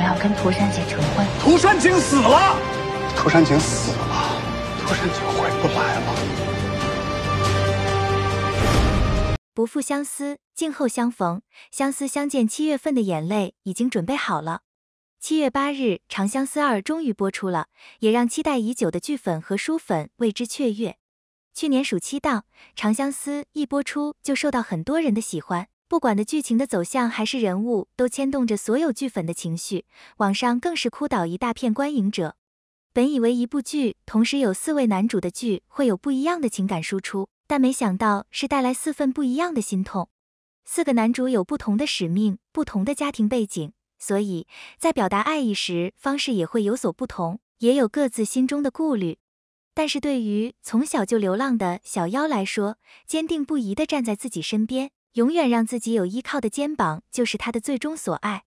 我要跟涂山璟成婚。涂山璟死了，涂山璟死了，涂山璟回不来了。不负相思，静候相逢。相思相见，七月份的眼泪已经准备好了。七月八日，《长相思二》终于播出了，也让期待已久的剧粉和书粉为之雀跃。去年暑期档，《长相思》一播出就受到很多人的喜欢。不管的剧情的走向还是人物，都牵动着所有剧粉的情绪。网上更是哭倒一大片观影者。本以为一部剧同时有四位男主的剧会有不一样的情感输出，但没想到是带来四份不一样的心痛。四个男主有不同的使命、不同的家庭背景，所以在表达爱意时方式也会有所不同，也有各自心中的顾虑。但是对于从小就流浪的小妖来说，坚定不移地站在自己身边。永远让自己有依靠的肩膀，就是他的最终所爱。《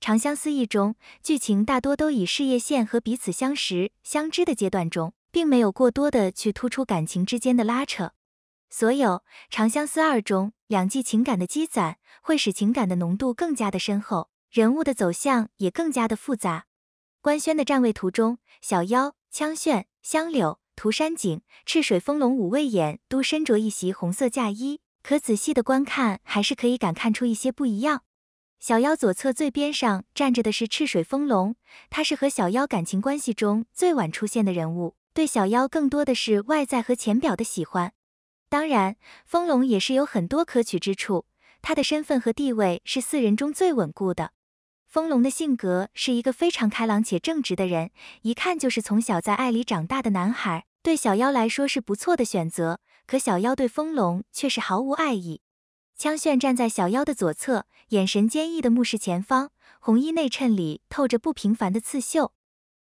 长相思一》中，剧情大多都以事业线和彼此相识相知的阶段中，并没有过多的去突出感情之间的拉扯。所有，《长相思二》中两季情感的积攒，会使情感的浓度更加的深厚，人物的走向也更加的复杂。官宣的站位图中，小夭、枪炫、香柳、涂山璟、赤水、风龙五位眼都身着一袭红色嫁衣。可仔细的观看，还是可以感看出一些不一样。小妖左侧最边上站着的是赤水风龙，他是和小妖感情关系中最晚出现的人物，对小妖更多的是外在和浅表的喜欢。当然，风龙也是有很多可取之处，他的身份和地位是四人中最稳固的。风龙的性格是一个非常开朗且正直的人，一看就是从小在爱里长大的男孩，对小妖来说是不错的选择。可小妖对风龙却是毫无爱意。枪炫站在小妖的左侧，眼神坚毅地目视前方，红衣内衬里透着不平凡的刺绣。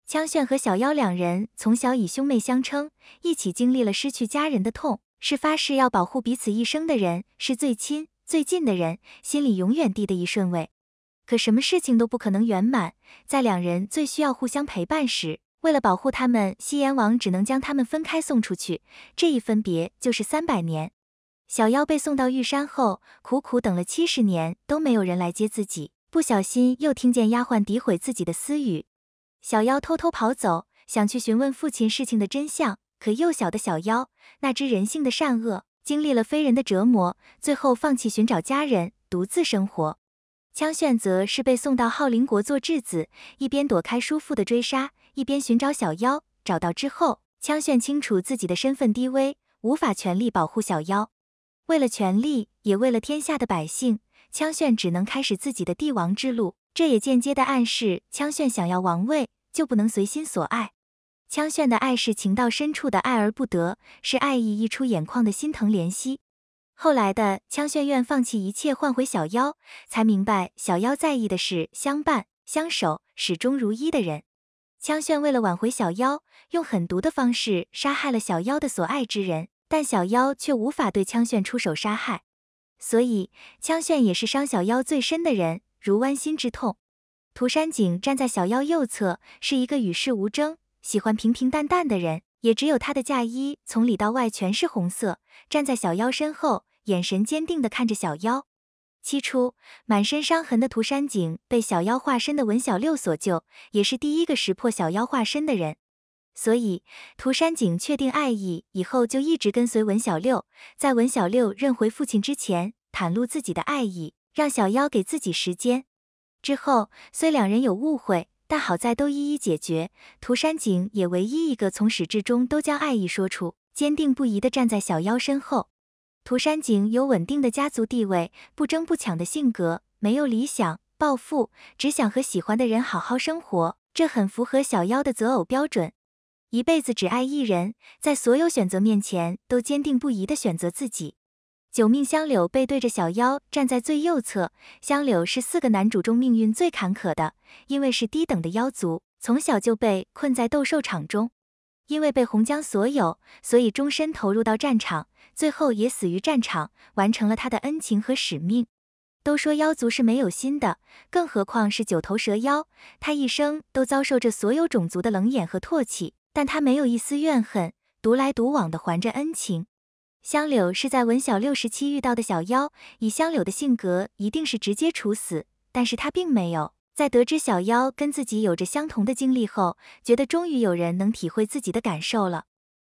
枪炫和小妖两人从小以兄妹相称，一起经历了失去家人的痛，是发誓要保护彼此一生的人，是最亲最近的人，心里永远低的一顺位。可什么事情都不可能圆满，在两人最需要互相陪伴时。为了保护他们，西炎王只能将他们分开送出去。这一分别就是三百年。小妖被送到玉山后，苦苦等了七十年都没有人来接自己，不小心又听见丫鬟诋毁自己的私语。小妖偷偷跑走，想去询问父亲事情的真相。可幼小的小妖那知人性的善恶，经历了非人的折磨，最后放弃寻找家人，独自生活。枪炫则是被送到浩林国做质子，一边躲开叔父的追杀。一边寻找小妖，找到之后，枪炫清楚自己的身份低微，无法全力保护小妖。为了权力，也为了天下的百姓，枪炫只能开始自己的帝王之路。这也间接的暗示，枪炫想要王位，就不能随心所爱。枪炫的爱是情到深处的爱而不得，是爱意溢出眼眶的心疼怜惜。后来的枪炫愿放弃一切换回小妖，才明白小妖在意的是相伴相守、始终如一的人。枪炫为了挽回小妖，用狠毒的方式杀害了小妖的所爱之人，但小妖却无法对枪炫出手杀害，所以枪炫也是伤小妖最深的人，如剜心之痛。涂山璟站在小妖右侧，是一个与世无争、喜欢平平淡淡的人，也只有他的嫁衣从里到外全是红色，站在小妖身后，眼神坚定地看着小妖。起初，满身伤痕的涂山璟被小妖化身的文小六所救，也是第一个识破小妖化身的人。所以，涂山璟确定爱意以后，就一直跟随文小六。在文小六认回父亲之前，袒露自己的爱意，让小妖给自己时间。之后，虽两人有误会，但好在都一一解决。涂山璟也唯一一个从始至终都将爱意说出，坚定不移地站在小妖身后。涂山璟有稳定的家族地位，不争不抢的性格，没有理想，暴富，只想和喜欢的人好好生活，这很符合小妖的择偶标准。一辈子只爱一人，在所有选择面前都坚定不移的选择自己。九命香柳背对着小妖站在最右侧，香柳是四个男主中命运最坎坷的，因为是低等的妖族，从小就被困在斗兽场中。因为被洪江所有，所以终身投入到战场，最后也死于战场，完成了他的恩情和使命。都说妖族是没有心的，更何况是九头蛇妖，他一生都遭受着所有种族的冷眼和唾弃，但他没有一丝怨恨，独来独往的还着恩情。香柳是在文小六时期遇到的小妖，以香柳的性格，一定是直接处死，但是他并没有。在得知小妖跟自己有着相同的经历后，觉得终于有人能体会自己的感受了。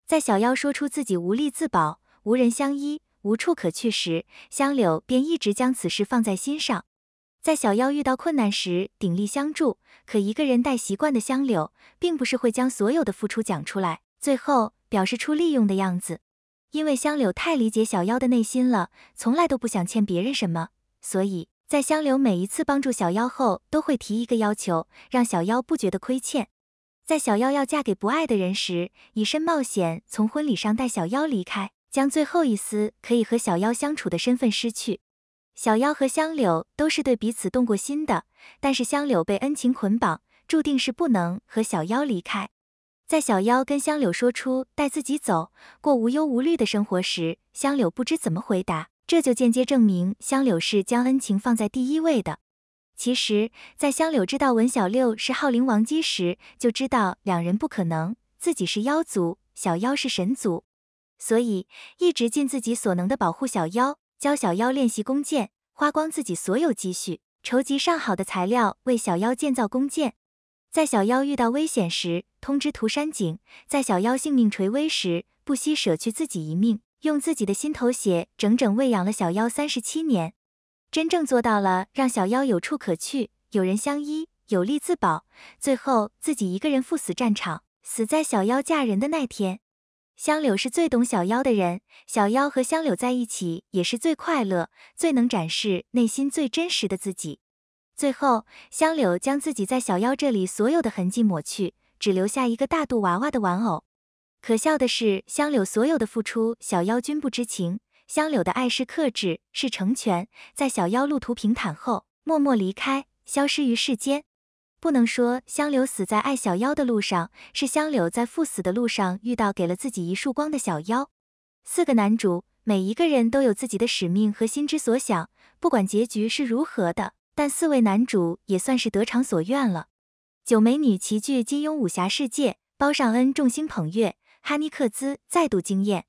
在小妖说出自己无力自保、无人相依、无处可去时，香柳便一直将此事放在心上，在小妖遇到困难时鼎力相助。可一个人带习惯的香柳，并不是会将所有的付出讲出来，最后表示出利用的样子。因为香柳太理解小妖的内心了，从来都不想欠别人什么，所以。在香柳每一次帮助小妖后，都会提一个要求，让小妖不觉得亏欠。在小妖要嫁给不爱的人时，以身冒险从婚礼上带小妖离开，将最后一丝可以和小妖相处的身份失去。小妖和香柳都是对彼此动过心的，但是香柳被恩情捆绑，注定是不能和小妖离开。在小妖跟香柳说出带自己走过无忧无虑的生活时，香柳不知怎么回答。这就间接证明香柳是将恩情放在第一位的。其实，在香柳知道文小六是昊灵王姬时，就知道两人不可能。自己是妖族，小妖是神族，所以一直尽自己所能的保护小妖，教小妖练习弓箭，花光自己所有积蓄，筹集上好的材料为小妖建造弓箭。在小妖遇到危险时，通知涂山璟；在小妖性命垂危时，不惜舍去自己一命。用自己的心头血，整整喂养了小妖三十七年，真正做到了让小妖有处可去，有人相依，有力自保。最后自己一个人赴死战场，死在小妖嫁人的那天。香柳是最懂小妖的人，小妖和香柳在一起也是最快乐，最能展示内心最真实的自己。最后，香柳将自己在小妖这里所有的痕迹抹去，只留下一个大肚娃娃的玩偶。可笑的是，香柳所有的付出，小妖均不知情。香柳的爱是克制，是成全，在小妖路途平坦后，默默离开，消失于世间。不能说香柳死在爱小妖的路上，是香柳在赴死的路上遇到，给了自己一束光的小妖。四个男主，每一个人都有自己的使命和心之所想，不管结局是如何的，但四位男主也算是得偿所愿了。九美女齐聚金庸武侠世界，包上恩众星捧月。哈尼克孜再度惊艳，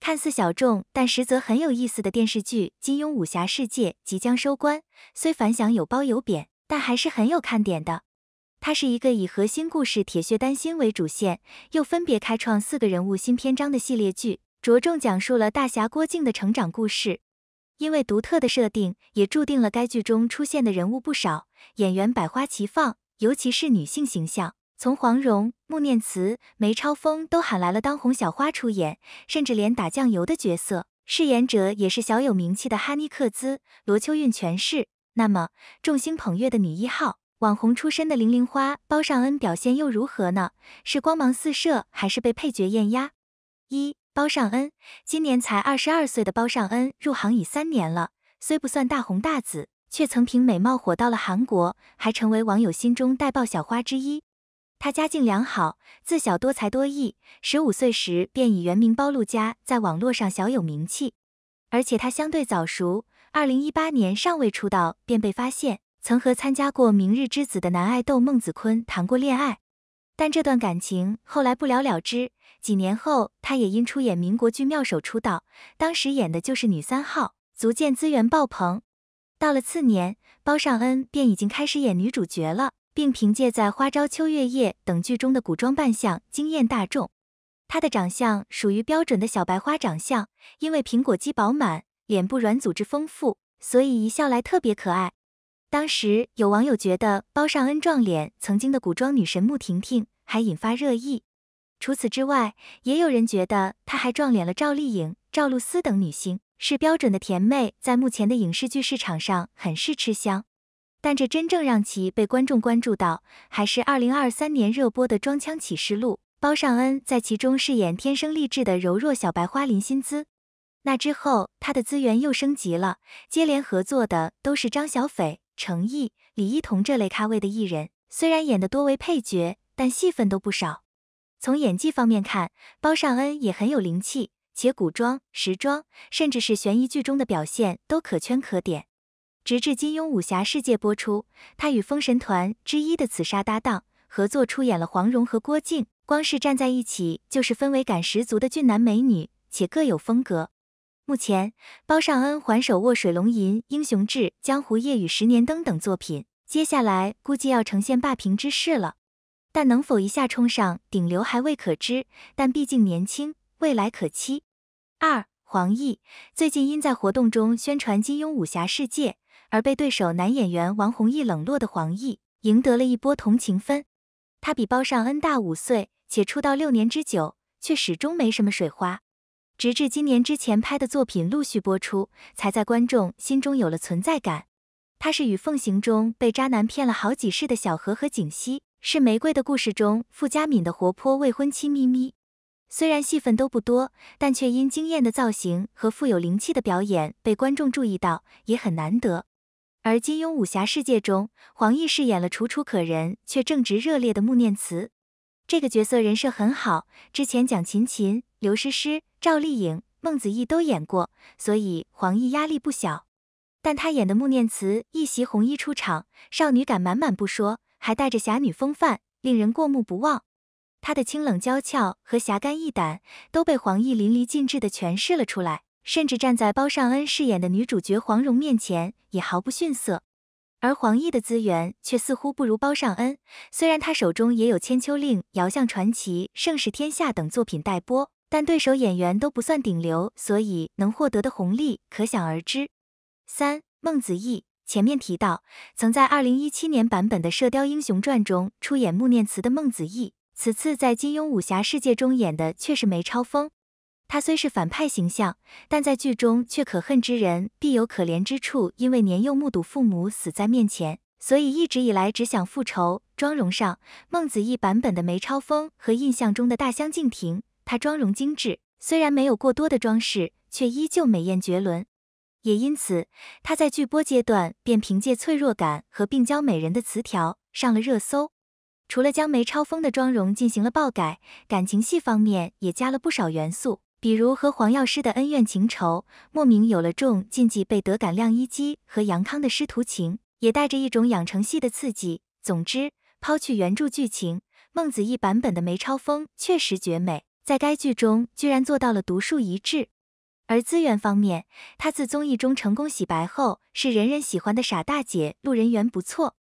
看似小众但实则很有意思的电视剧《金庸武侠世界》即将收官。虽反响有褒有贬，但还是很有看点的。它是一个以核心故事《铁血丹心》为主线，又分别开创四个人物新篇章的系列剧，着重讲述了大侠郭靖的成长故事。因为独特的设定，也注定了该剧中出现的人物不少，演员百花齐放，尤其是女性形象。从黄蓉、穆念慈、梅超风都喊来了当红小花出演，甚至连打酱油的角色饰演者也是小有名气的哈妮克孜、罗秋韵诠释。那么，众星捧月的女一号，网红出身的零零花包上恩表现又如何呢？是光芒四射，还是被配角艳压？一包上恩今年才二十二岁的包上恩入行已三年了，虽不算大红大紫，却曾凭美貌火到了韩国，还成为网友心中带爆小花之一。他家境良好，自小多才多艺，十五岁时便以原名包露佳在网络上小有名气。而且他相对早熟，二零一八年尚未出道便被发现，曾和参加过《明日之子》的男爱豆孟子坤谈过恋爱，但这段感情后来不了了之。几年后，他也因出演民国剧《妙手》出道，当时演的就是女三号，足见资源爆棚。到了次年，包上恩便已经开始演女主角了。并凭借在《花朝秋月夜》等剧中的古装扮相惊艳大众。她的长相属于标准的小白花长相，因为苹果肌饱满，脸部软组织丰富，所以一笑来特别可爱。当时有网友觉得包上恩撞脸曾经的古装女神穆婷婷，还引发热议。除此之外，也有人觉得她还撞脸了赵丽颖、赵露思等女星，是标准的甜妹，在目前的影视剧市场上很是吃香。但这真正让其被观众关注到，还是2023年热播的《装腔启示录》，包上恩在其中饰演天生丽质的柔弱小白花林心姿。那之后，他的资源又升级了，接连合作的都是张小斐、程毅、李一桐这类咖位的艺人。虽然演的多为配角，但戏份都不少。从演技方面看，包上恩也很有灵气，且古装、时装，甚至是悬疑剧中的表现都可圈可点。直至金庸武侠世界播出，他与封神团之一的紫砂搭档合作出演了黄蓉和郭靖，光是站在一起就是氛围感十足的俊男美女，且各有风格。目前包上恩还手握《水龙吟》《英雄志》《江湖夜雨十年灯》等作品，接下来估计要呈现霸屏之势了。但能否一下冲上顶流还未可知，但毕竟年轻，未来可期。二黄奕最近因在活动中宣传金庸武侠世界。而被对手男演员王弘毅冷落的黄奕赢得了一波同情分。他比包上恩大五岁，且出道六年之久，却始终没什么水花。直至今年之前拍的作品陆续播出，才在观众心中有了存在感。他是《与《凤行》中被渣男骗了好几世的小何，和《景熙》是《玫瑰的故事》中傅家敏的活泼未婚妻咪咪。虽然戏份都不多，但却因惊艳的造型和富有灵气的表演被观众注意到，也很难得。而金庸武侠世界中，黄奕饰演了楚楚可人却正直热烈的穆念慈，这个角色人设很好。之前蒋勤勤、刘诗诗、赵丽颖、孟子义都演过，所以黄奕压力不小。但他演的穆念慈一袭红衣出场，少女感满满不说，还带着侠女风范，令人过目不忘。她的清冷娇俏和侠肝义胆都被黄奕淋漓尽致地诠释了出来。甚至站在包上恩饰演的女主角黄蓉面前也毫不逊色，而黄奕的资源却似乎不如包上恩。虽然他手中也有《千秋令》《遥相传奇》《盛世天下》等作品待播，但对手演员都不算顶流，所以能获得的红利可想而知。三，孟子义。前面提到，曾在2017年版本的《射雕英雄传》中出演穆念慈的孟子义，此次在金庸武侠世界中演的却是梅超风。他虽是反派形象，但在剧中却可恨之人必有可怜之处。因为年幼目睹父母死在面前，所以一直以来只想复仇。妆容上，孟子义版本的梅超风和印象中的大相径庭。她妆容精致，虽然没有过多的装饰，却依旧美艳绝伦。也因此，她在剧播阶段便凭借脆弱感和病娇美人的词条上了热搜。除了将梅超风的妆容进行了爆改，感情戏方面也加了不少元素。比如和黄药师的恩怨情仇，莫名有了种禁忌被德感晾衣机和杨康的师徒情，也带着一种养成系的刺激。总之，抛去原著剧情，孟子义版本的梅超风确实绝美，在该剧中居然做到了独树一帜。而资源方面，她自综艺中成功洗白后，是人人喜欢的傻大姐，路人缘不错。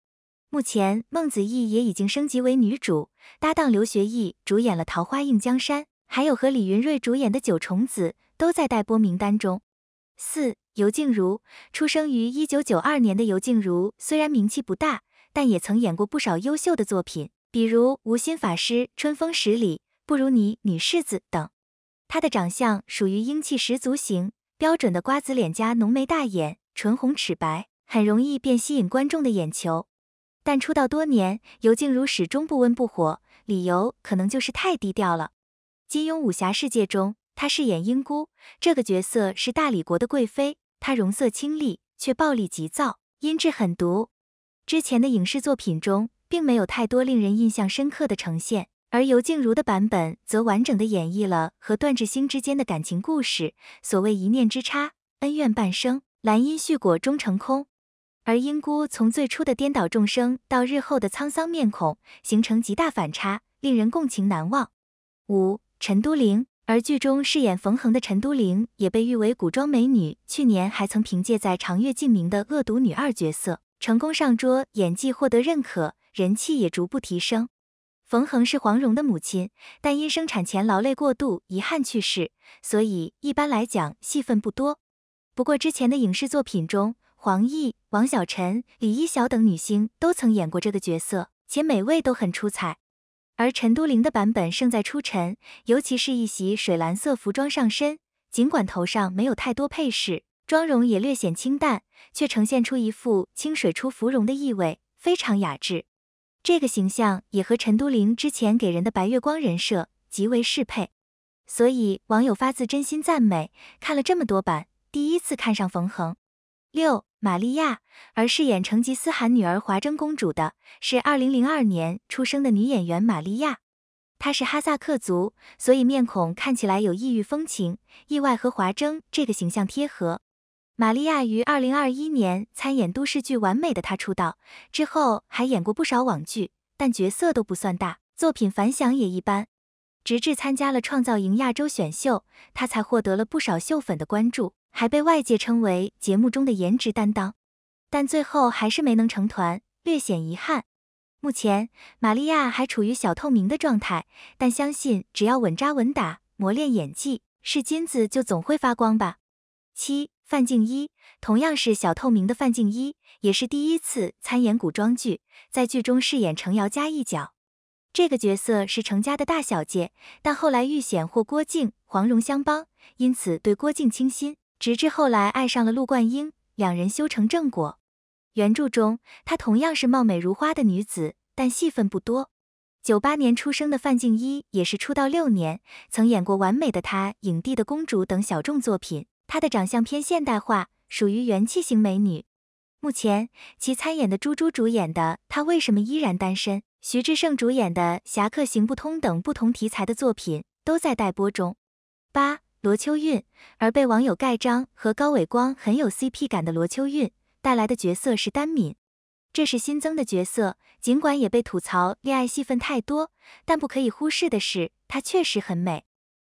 目前，孟子义也已经升级为女主，搭档刘学义主演了《桃花映江山》。还有和李云睿主演的《九重紫》都在待播名单中。四、尤静茹，出生于一九九二年的尤静茹虽然名气不大，但也曾演过不少优秀的作品，比如《无心法师》《春风十里不如你》《女世子》等。她的长相属于英气十足型，标准的瓜子脸加浓眉大眼，唇红齿白，很容易便吸引观众的眼球。但出道多年，尤静茹始终不温不火，理由可能就是太低调了。金庸武侠世界中，他饰演英姑这个角色是大理国的贵妃，她容色清丽，却暴力急躁，阴质狠毒。之前的影视作品中，并没有太多令人印象深刻的呈现，而尤静茹的版本则完整的演绎了和段智兴之间的感情故事。所谓一念之差，恩怨半生，兰因絮果终成空。而英姑从最初的颠倒众生，到日后的沧桑面孔，形成极大反差，令人共情难忘。五。陈都灵，而剧中饰演冯衡的陈都灵也被誉为古装美女。去年还曾凭借在《长月烬明》的恶毒女二角色成功上桌，演技获得认可，人气也逐步提升。冯衡是黄蓉的母亲，但因生产前劳累过度，遗憾去世，所以一般来讲戏份不多。不过之前的影视作品中，黄奕、王小晨、李依晓等女星都曾演过这个角色，且每位都很出彩。而陈都灵的版本胜在出尘，尤其是一袭水蓝色服装上身，尽管头上没有太多配饰，妆容也略显清淡，却呈现出一副清水出芙蓉的意味，非常雅致。这个形象也和陈都灵之前给人的白月光人设极为适配，所以网友发自真心赞美。看了这么多版，第一次看上冯恒。六，玛利亚，而饰演成吉思汗女儿华筝公主的是二零零二年出生的女演员玛利亚，她是哈萨克族，所以面孔看起来有异域风情，意外和华筝这个形象贴合。玛利亚于二零二一年参演都市剧《完美的她》出道，之后还演过不少网剧，但角色都不算大，作品反响也一般，直至参加了《创造营亚洲》选秀，她才获得了不少秀粉的关注。还被外界称为节目中的颜值担当，但最后还是没能成团，略显遗憾。目前，玛利亚还处于小透明的状态，但相信只要稳扎稳打，磨练演技，是金子就总会发光吧。七，范静一同样是小透明的范静一，也是第一次参演古装剧，在剧中饰演程瑶家一角。这个角色是程家的大小姐，但后来遇险获郭靖、黄蓉相帮，因此对郭靖倾心。直至后来爱上了陆冠英，两人修成正果。原著中，她同样是貌美如花的女子，但戏份不多。九八年出生的范静一也是出道六年，曾演过《完美的她》《影帝的公主》等小众作品。她的长相偏现代化，属于元气型美女。目前，其参演的朱珠主演的《她为什么依然单身》，徐志胜主演的《侠客行不通》等不同题材的作品都在待播中。八。罗秋韵，而被网友盖章和高伟光很有 CP 感的罗秋韵带来的角色是丹敏，这是新增的角色，尽管也被吐槽恋爱戏份太多，但不可以忽视的是她确实很美。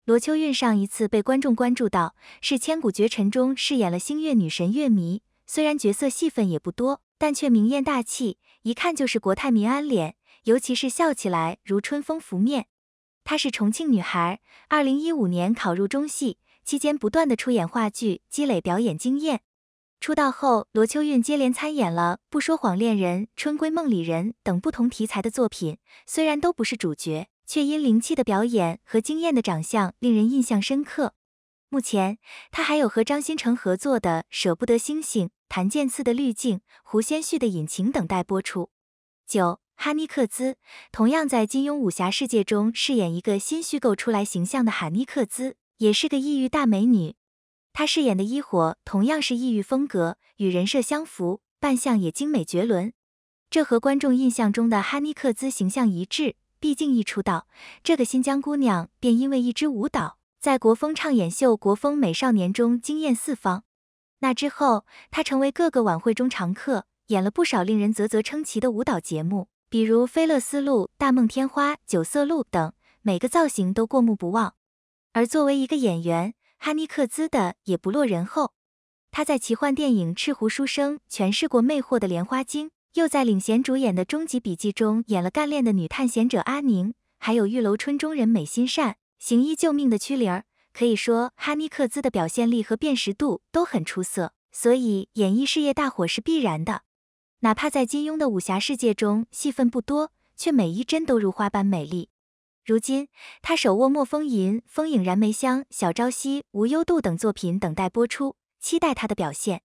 罗秋韵上一次被观众关注到是《千古绝尘》中饰演了星月女神月迷，虽然角色戏份也不多，但却明艳大气，一看就是国泰民安脸，尤其是笑起来如春风拂面。她是重庆女孩，二零一五年考入中戏，期间不断的出演话剧，积累表演经验。出道后，罗秋韵接连参演了《不说谎恋人》《春闺梦里人》等不同题材的作品，虽然都不是主角，却因灵气的表演和惊艳的长相令人印象深刻。目前，她还有和张新成合作的《舍不得星星》，谭健次的《滤镜》，胡先煦的《隐情》等待播出。九。哈妮克兹同样在金庸武侠世界中饰演一个新虚构出来形象的哈妮克兹，也是个异域大美女。她饰演的伊火同样是异域风格，与人设相符，扮相也精美绝伦，这和观众印象中的哈妮克兹形象一致。毕竟一出道，这个新疆姑娘便因为一支舞蹈在国风唱演秀《国风美少年》中惊艳四方。那之后，她成为各个晚会中常客，演了不少令人啧啧称奇的舞蹈节目。比如菲勒斯路、大梦天花、九色鹿等，每个造型都过目不忘。而作为一个演员，哈妮克兹的也不落人后。他在奇幻电影《赤狐书生》诠释过魅惑的莲花精，又在领衔主演的《终极笔记》中演了干练的女探险者阿宁，还有《玉楼春》中人美心善、行医救命的曲灵儿。可以说，哈妮克兹的表现力和辨识度都很出色，所以演艺事业大火是必然的。哪怕在金庸的武侠世界中戏份不多，却每一帧都如花般美丽。如今，他手握《墨风吟》《风影燃梅香》《小朝夕》《无忧渡》等作品等待播出，期待他的表现。